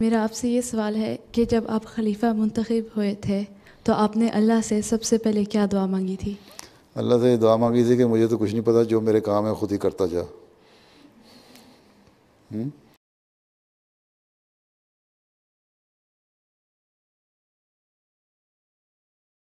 میرا آپ سے یہ سوال ہے کہ جب آپ خلیفہ منتخب ہوئے تھے تو آپ نے اللہ سے سب سے پہلے کیا دعا مانگی تھی اللہ سے یہ دعا مانگی تھی کہ مجھے تو کچھ نہیں پتا جو میرے کام ہے خود ہی کرتا جا